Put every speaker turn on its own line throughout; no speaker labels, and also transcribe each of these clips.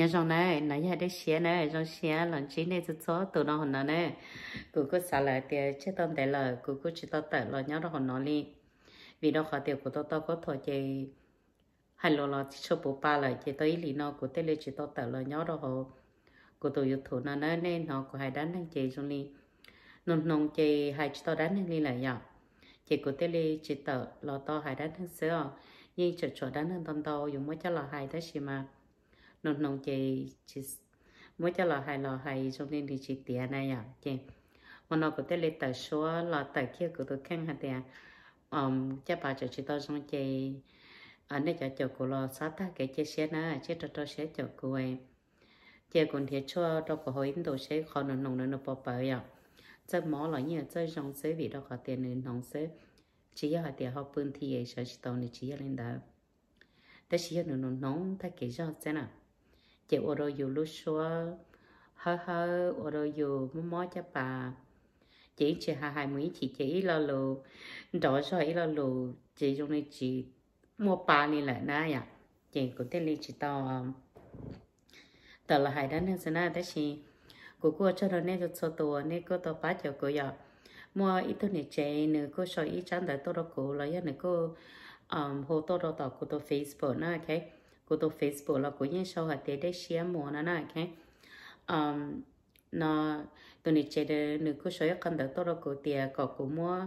nhà trong này nãy giờ đấy xe này trong xe lần chín này tôi cho tụi nó hồn nó này cứ cứ xả lại tiền chết tôm để lời cứ cứ chỉ tao tệ lo nhau đó hồn nó đi vì nó khó tiền của tao tao có thổi chơi hay lo lo chỉ cho bố ba lời chỉ tới lý nó của tên lên chỉ tao tệ lo nhau đó hồ của tôi yêu thủ nó nói nên nó của hai đán đang chơi trong đi nông nông chơi hai chỉ tao đán đang đi lại nhau chỉ của tên lên chỉ tao lo tao hai đán đang sửa ờ. nhưng chỗ chỗ đán đang tao tao dùng mới cho là hai đó gì mà nông nông chị chị mỗi cho lò hay lò hay trong nên thì chị tiền này à chị mà nó có thể lấy tài số là tài kia của tôi khen hạt tiền um cha bà cho chị tôi trong chị anh ờ, để cho chồng của lò sát ta cái chị xe nữa, chị cho tôi xe chồng của em chị còn thiệt cho tôi có hỏi tôi sẽ khó nông nông nó bỏ bỏ à chơi mỏ là như chơi trong sẽ vì đó có tiền nên nông sẽ chỉ là tiền học bươn thì sẽ chỉ tao nên chỉ là lên đó ta chỉ là nông nông ta kể cho xem nào chị ở đâu dù lúc xua hơ hơ ở đâu dù mô mó cho bà chị chị hai hai mấy chị chị lo lù đó so ý lo lù chị trong này chị mua bà này lại na ya chị cũng tên lý chị to tờ là hai đàn hàng sinh na đó chị cô cô cho nó nên cho tôi nên cô tôi bắt cho cô ya mua ít thôi này chị nữa cô so ý chẳng để tôi đó cô lấy nữa cô hồ tôi đó tao cô tôi facebook na okay của tổ Facebook là của những sau hạt tế để chia mua nó nè cái um nó tụi này chơi được nữ cô soi cần đầu tôi là cô tiề có cô mua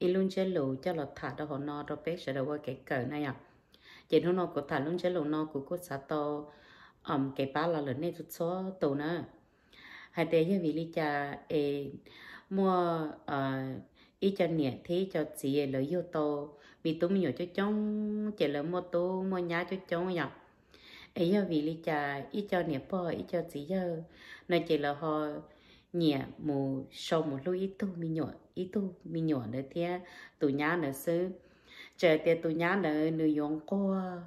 luôn chơi lù cho lọt thả đó họ nó rồi bé sẽ đâu qua cái cờ này à chỉ nó nó cô thả luôn chơi lù nó của cô xã to um cái ba là lớn nên chút số tụ nữa hạt tế như vì lý cha mua uh, ít cho nhẹ thế cho chị lấy yêu to vì tôi mình cho chồng chỉ là một tô một nhà cho chồng nhập ấy giờ vì lý cha ít cho nhẹ bò ít cho chị giờ nói chỉ là họ nhẹ mù sau một lúc ít tu mình nhỏ ít tu mình nhỏ nữa thế tụi ờ, ờ, nhà nữa sư chờ tiền tụi nhà nữa nuôi yong qua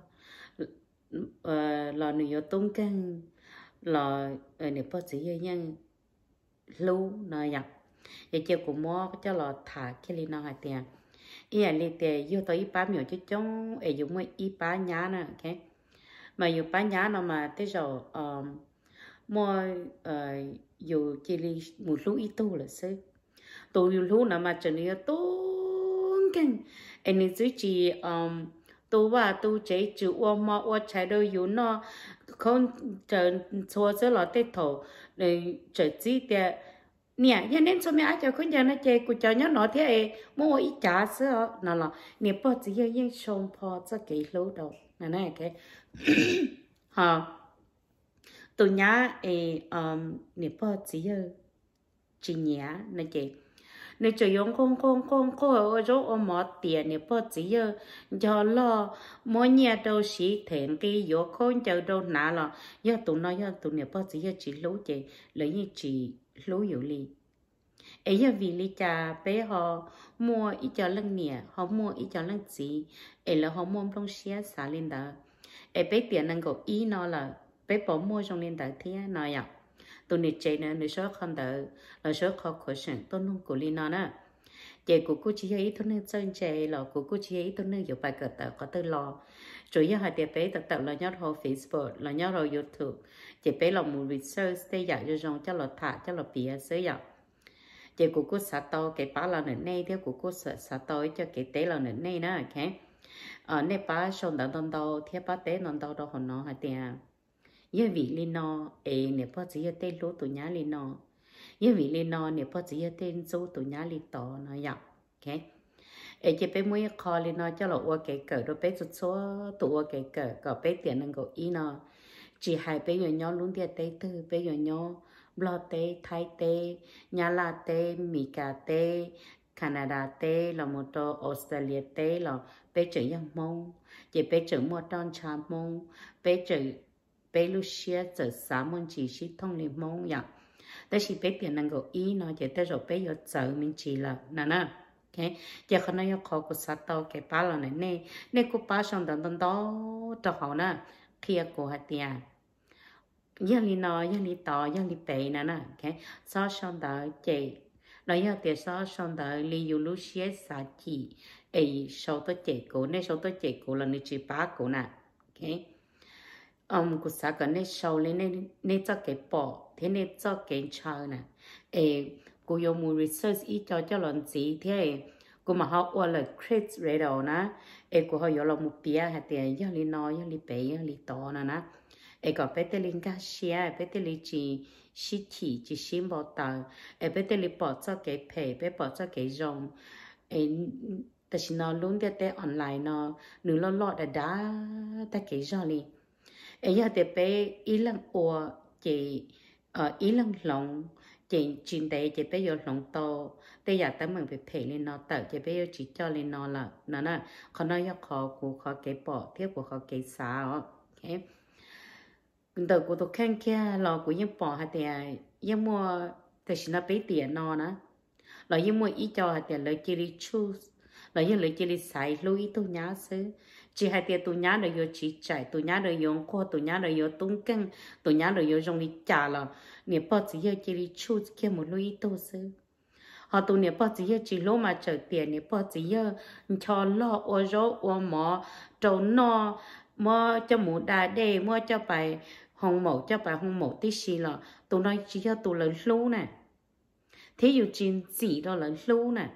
là nuôi yong tung căng là ở nếp bò chị nhân lưu nói nhập giờ chiều cũng mua cho lò thả cái li nào hạt tiền ý là li tiền yêu tới ít ba miểu chứ chống ấy dùng mấy ít ba nhá nè ok mà yêu ba nhá nó mà tới giờ ờ, mua ờ, dù chỉ li một lúc ít tu là xứ tôi dùng nào mà chẳng đi ờ, tu kinh anh ấy chỉ chỉ tu và tu chế chữ ô mà ô trái đâu yếu nó không chờ cho sẽ là tết thổ để chờ gì để nè giờ nên số mấy cho con giờ nó chơi cụ cho nhớ nó thế mua ít trả sữa nó là nè bỏ chỉ yêu yên sống bỏ cho cái lâu đâu nè này cái ha tụi nhá ấy um nè bỏ chỉ yêu chỉ nhá nè chơi nè cho yong con con con con ở chỗ ở mỏ tiền nè bỏ chỉ yêu cho lo mỗi nhà đâu xí thèm cái gió con chờ đâu nã là giờ tụi nó giờ tụi nè bỏ chỉ yêu chỉ lâu chơi lấy như chỉ lú dụ li ấy giờ vì lý cha bé họ mua ít cho lần nè họ mua ít cho lần chỉ ấy là họ mua trong xe xả lên đó ấy bé tiền năng 够 ý nó là bé bỏ mua trong lên đó thế nó ạ? tụi nít chơi nữa nít số không đó là số khó khổ sẵn tôi nung của li nó nè chị của cô chị ấy tôi nên chơi chơi là của cô chị ấy tôi nên hiểu bài cờ tờ có tư lo chủ yếu hai để bé tập tập là nhớ hồ Facebook là nhớ rồi YouTube chỉ bé là một research để dạy cho rằng cho là thả cho là bịa sử dụng chỉ của cô xã to cái bá là nền nay theo của cô xã xã to cho cái tế là nền nay nữa ok ở nơi bá xong đã đón đầu theo bá tế đón đầu đó hồn nó hai tiệp như vị linh nó ê nè bó chỉ ye tế lúa tụ nhá linh nó như vị linh nó nè bó chỉ ye tế số tụ nhá linh to nó vậy ok ai chỉ bé mới khó lên nó cho là ô cái cờ đó biết chút số tụ ô cái cờ có biết tiền năng 够 ý nó chỉ hai bé nhỏ nhau luôn tiền tê tư bé nhỏ nhau lo tê thái tê nhà la tê mỹ cả tê Canada tê là một tô Australia tê là bé chữ yang mông chỉ bé chữ mua don cha mông bé chữ bé lúc xia chữ xã môn chỉ sĩ thông liền mông vậy dạ. đó chỉ biết tiền năng 够 ý nó chỉ tới rồi bé giờ chữ mình chỉ là nè nè cái giờ khi nó có cái sát tàu cái ba lần này này nè cô ba xong đằng đằng đó cho họ nè kia cô hạt tiền giờ li nó giờ li tỏ giờ li bể nè nè cái sau xong đó chị nó giờ tiền sau xong đó li yêu lúc xé sa chi, ấy sau đó chị cô nè sau đó chị cô là nè chị ba cô nè cái ông cụ xã cái nè sau lên nè nè cho cái bỏ thế nè cho cái chơi nè ấy cô yêu mù research ít cho cho lần gì thế cô mà học qua là crit rồi na, nè em cô học lòng một bia hạt tiền do li no do li bé do li to na na, em có bé tên linh cá xia bé tên linh chỉ chỉ chỉ chỉ xin bỏ tờ em bé tên linh bỏ cho cái pè bé bỏ cho cái rồng em ta chỉ nó luôn cái tên online nó nửa lo lo đã đã ta cái rồng đi em giờ thì bé ý lăng ủa chỉ ý lăng lòng chuyện chuyện đấy chỉ bây giờ lòng to bây giờ tao mình phải thấy lên nó tự chỉ bây giờ chỉ cho lên nó là nó là khó nói cho khó của khó cái bỏ tiếp của khó cái xả ok đầu của tôi khen kia lò của những bỏ hạt thì những mua thì chỉ là bấy tiền nó nữa là yêu mua ít cho hạt thì lấy chỉ đi choose là yêu lấy chỉ đi xài lưu ý tôi nhá xứ chỉ hai tia tụi nhá rồi yêu chỉ chạy tụi nhá rồi yêu cô, tụi nhá rồi yêu tung căng tụi nhá rồi yêu rong đi chả là nè bao chỉ yêu chỉ đi chú kia một lối tô sư họ tu nè bao chỉ yêu chỉ lô mà trở tiền nè bao chỉ yêu cho lo ô rô ô mò trâu no mò cho mù đà đê mò cho bài hồng mẫu cho bài hồng mẫu tí xì lọ tụ nói chỉ cho tụ lớn lú nè thế yêu chín gì đó lớn lú nè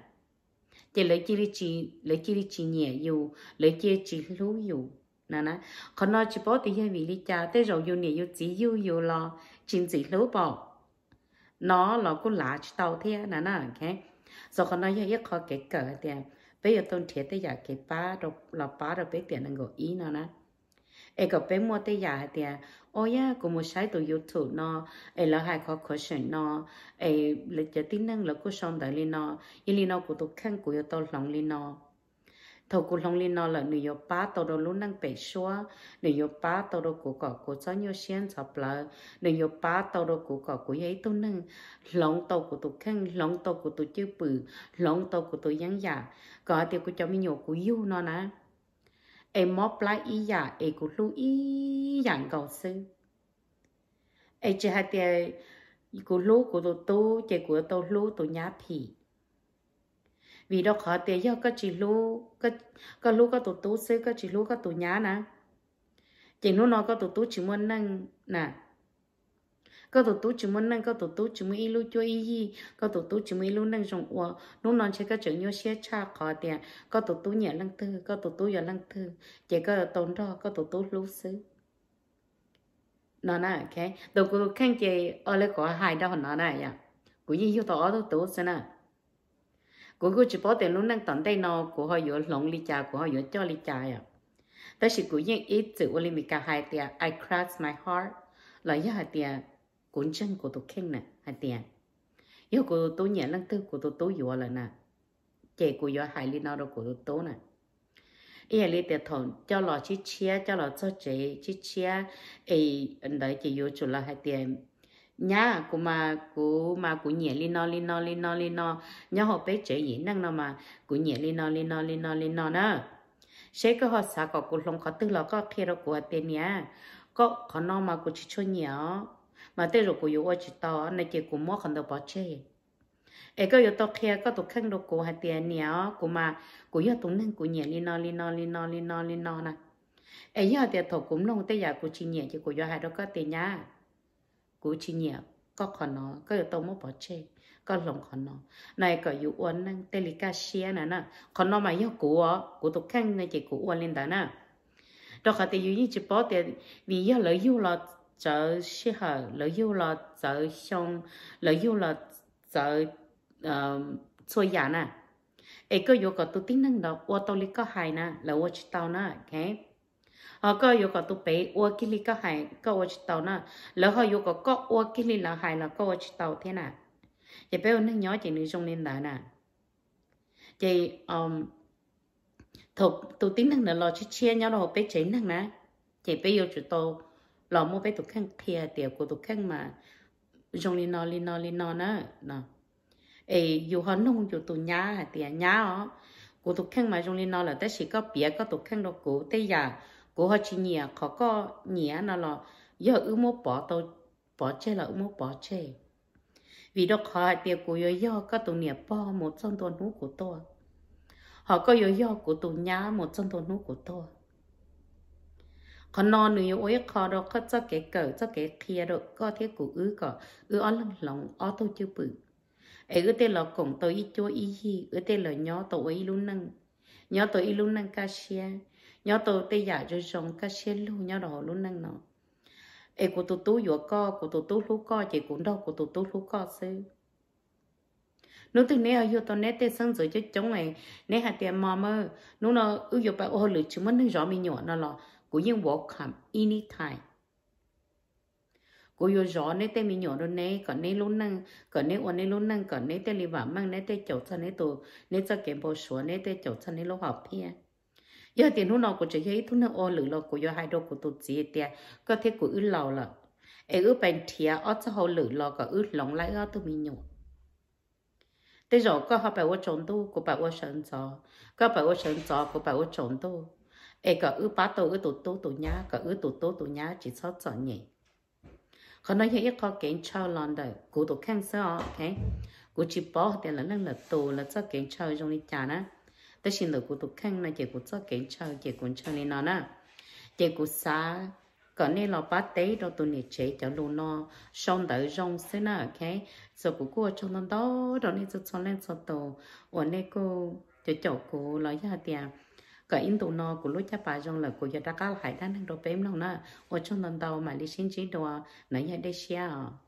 chỉ lấy chỉ đi chỉ lấy chỉ đi chỉ nhẹ dù, lấy chỉ chỉ lú dù nè nè còn nói chỉ bảo thì hiện vì lý cha tới rồi yêu nè yêu chỉ yêu yêu lo chỉ chỉ lỗ bỏ nó là cũng lá chỉ tàu thế nè nè ok rồi còn nói vậy khó cái cỡ tiền bây giờ tôi thiệt tới giờ cái ba rồi là ba rồi biết tiền nó ý nè nè ai có bé mua tới giờ thì ôi ya cũng một sai từ youtube nó ai là hai khó question nó ai lịch chỉ tin năng là cũng xong đại lên nó ý lên nó cũng tôi khăn cũng yêu tôi lòng lên nó thầu cụ long liên nó là nữ yếu ba tàu đồ luôn năng bể xua nữ yếu ba tàu đồ cụ cỏ cụ cho nhiều xiên cho bờ nữ yếu ba tàu đồ cụ cỏ cụ ấy tu nâng lòng tàu của tụ khăn lòng tàu của tụ chư bự lòng tàu của tụ giang giả dạ. có tiêu cụ cho mình nhiều cụ yêu nó nè em móp lại ý giả em cụ lưu ý dạng cầu sư em chỉ hai tiêu cụ lưu của tôi tu chỉ của tôi lưu tôi nhá thì vì đó khó tiền do các chị lú các các lú các tổ tú xứ các chị lú các tổ nhá nè chỉ lú nó các tổ tú chỉ muốn nâng nè các tổ tú chỉ muốn nâng các tổ tú chỉ muốn ilu cho ý gì các tổ tú chỉ muốn ilu nâng rộng ủa lú nó chỉ các chữ nhau xe cha khó tiền các tổ tú nhẹ lăng thư các tổ tú giờ lăng thư chỉ các tổn đó các tổ tú lú xứ nó nè ok đầu cô khen chị ở đây có hai đâu nó này à dạ. cũng như yêu tổ tổ tú xứ nè của cô chỉ bỏ tiền luôn năng tận đây nó của họ vừa lòng ly trà của họ vừa cho ly trà à ta chỉ của những ít chữ Olympica hai tiền I cross my heart là do hai tiền cuốn chân của tôi khen nè hai tiền yêu của tôi nhẹ lăng tư của tôi tối vừa là nè chạy của do hai ly nào đâu của tôi tối nè ý là tiền thon cho lò chi chia cho lò cho chế chi chia ấy đấy chỉ yêu chủ là hai tiền nhá của mà của mà của nhẹ li no li no li no li no nhá họ bé chế gì năng nó mà của nhẹ li no li no li no li no nữa sẽ có họ xả có của lòng có tư là có kia đó của tên nhá có có nó mà của chỉ cho nhiều mà tới rồi của yếu chỉ to này chỉ của mua còn được bỏ chế ấy có yếu to kia có tụ khăn đồ của hai tiền nhiều của mà của yếu tụ năng của nhẹ li no li no li no li no li no nè tiền thổ cũng lòng tới giờ của chỉ nhẹ chỉ của yếu đó có tiền nhá cú chi nhẹ có khó nó có tao mất bỏ chê có lòng khó nó này có dụ uốn năng tê lì ca xia nè nè khó nó mà yêu cú ó cú tục khăn ngay chỉ cú uốn lên đó nè đó khá tê dụ như chỉ bỏ tê vì yêu lỡ yêu là chở xia hở lỡ yêu là chở xong lỡ yêu là chở ờ, xôi giả nè ấy có dụ có tu tính năng đó ô tô lì có hài nè là ô chỉ tao nè okay họ có yêu cầu tụi bé ô kinh lý các có ô chỉ tàu na, lỡ họ yêu cầu có ô kinh là hải là có ô chỉ tàu thế na, nào bây giờ nước nhỏ chị nữ trong nên đài na, chị um thuộc tụi tiếng năng là lo chỉ chia nhau rồi bé chính năng na, chị bây giờ chủ tô lo mua bé tụi khang thìa tiệp của tụi khang mà trong lino lino lino na, nè ấy yêu hắn nông yêu tụi nhá tiệp nhá ó của tụi khang mà trong lino là tất chỉ có bia có tụi khang đâu cũ tới giờ cô họ chỉ nhẹ khó có nhẹ nó là do ư mô bỏ tao bỏ chê là ư mô bỏ chê vì đó khó hại tiêu của yo yo có tổ nhẹ bỏ một chân tổ hú của tôi họ có yo yo của tổ nhá một chân tổ hú của tôi họ non nữa ôi khó đó có cho cái cỡ cho cái kia đó có thế của ư có ư ở lòng lòng ở tôi chưa bự ấy ư tên là cổng tôi ít chúa ý gì ư tên là nhỏ tôi ấy luôn năng nhỏ tôi ấy luôn năng ca xe nhớ tôi tây giả rồi xong các xuyên luôn nhớ đó luôn năng nó ê của tôi tú vừa co của tôi tú lú co chị cũng đâu của tôi tú lú co sư nó từ nay ở tôi nãy tê sang rồi chứ chống này nãy hạt tiền mò mơ nó nó ưu dục bao ô lử chứ mất nó rõ mình nhỏ nó là của những bộ khám ini của cô rõ nãy tê mình nhỏ rồi nãy còn nãy luôn năng còn nãy ôn nãy luôn năng còn nãy tê li vả mang nãy tê chậu thân nãy tù nãy cho kém bộ số nãy tê chậu thân nãy lúc học thiệt giờ thì nó nó của chị ấy thu nó ô lử lo của giờ hai đô của tụt gì tiệt có thể của ư lò là ai ư bánh thìa ở cho hồ lử lo có ư lòng lại ở tụi mình nhủ thế rồi có họ bảo chọn tu của bảo sáng gió có bảo sáng gió của bảo chọn tu ai có ư ba tổ ư tụt tu tụi nhá có ư tụt tu tụi nhá chỉ sót chọn nhỉ Còn nói vậy có kiện cho lon đời của tụi khang sao ok của chỉ bỏ tiền là năng là tù là cho kiện cho trong đi chả nữa tất nhiên là của tôi khăn là chỉ của cho kiến cho chỉ cũng cho nên nó nè chỉ của xa còn nên là bát tế đó tôi này chế cho luôn nó xong đỡ rong thế nè ok rồi của qua trong năm đó đó nên cho cho lên cho tổ ở nơi cô cho chỗ cô nói ra tiền cái in tụ nó của lúc cha bà trong là của gia đã cá hải đan đang đồ bém nó nè ở trong lần đầu mà đi xin chỉ đồ nãy giờ đây xia à.